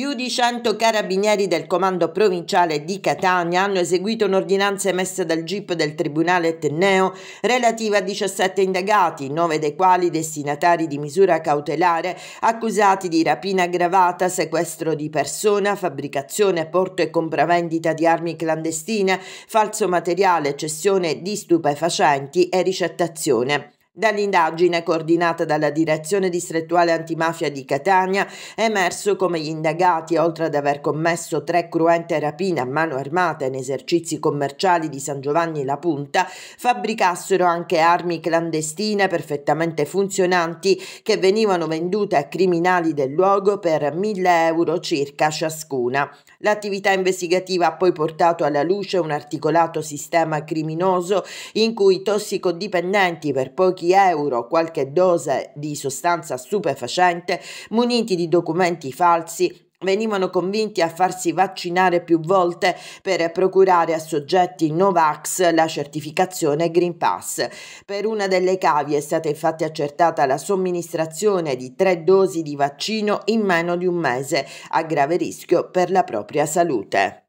Più di 100 carabinieri del comando provinciale di Catania hanno eseguito un'ordinanza emessa dal GIP del Tribunale Tenneo relativa a 17 indagati, 9 dei quali destinatari di misura cautelare, accusati di rapina aggravata, sequestro di persona, fabbricazione, porto e compravendita di armi clandestine, falso materiale, cessione di stupefacenti e ricettazione. Dall'indagine coordinata dalla Direzione distrettuale antimafia di Catania è emerso come gli indagati, oltre ad aver commesso tre cruente rapine a mano armata in esercizi commerciali di San Giovanni La Punta, fabbricassero anche armi clandestine perfettamente funzionanti che venivano vendute a criminali del luogo per 1000 euro circa ciascuna. L'attività investigativa ha poi portato alla luce un articolato sistema criminoso in cui i tossicodipendenti per pochi euro qualche dose di sostanza stupefacente, muniti di documenti falsi venivano convinti a farsi vaccinare più volte per procurare a soggetti Novax la certificazione Green Pass. Per una delle cavie è stata infatti accertata la somministrazione di tre dosi di vaccino in meno di un mese, a grave rischio per la propria salute.